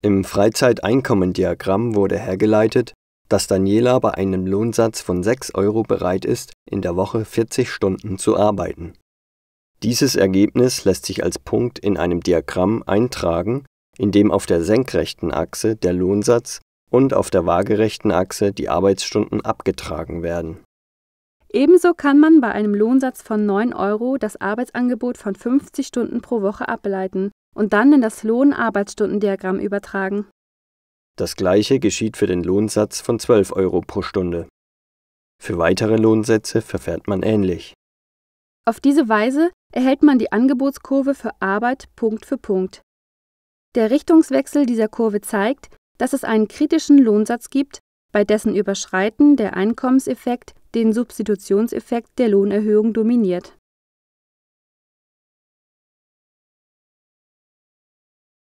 Im Freizeiteinkommendiagramm wurde hergeleitet, dass Daniela bei einem Lohnsatz von 6 Euro bereit ist, in der Woche 40 Stunden zu arbeiten. Dieses Ergebnis lässt sich als Punkt in einem Diagramm eintragen, in dem auf der senkrechten Achse der Lohnsatz und auf der waagerechten Achse die Arbeitsstunden abgetragen werden. Ebenso kann man bei einem Lohnsatz von 9 Euro das Arbeitsangebot von 50 Stunden pro Woche ableiten und dann in das lohn arbeitsstunden übertragen. Das gleiche geschieht für den Lohnsatz von 12 Euro pro Stunde. Für weitere Lohnsätze verfährt man ähnlich. Auf diese Weise erhält man die Angebotskurve für Arbeit Punkt für Punkt. Der Richtungswechsel dieser Kurve zeigt, dass es einen kritischen Lohnsatz gibt, bei dessen Überschreiten der Einkommenseffekt den Substitutionseffekt der Lohnerhöhung dominiert.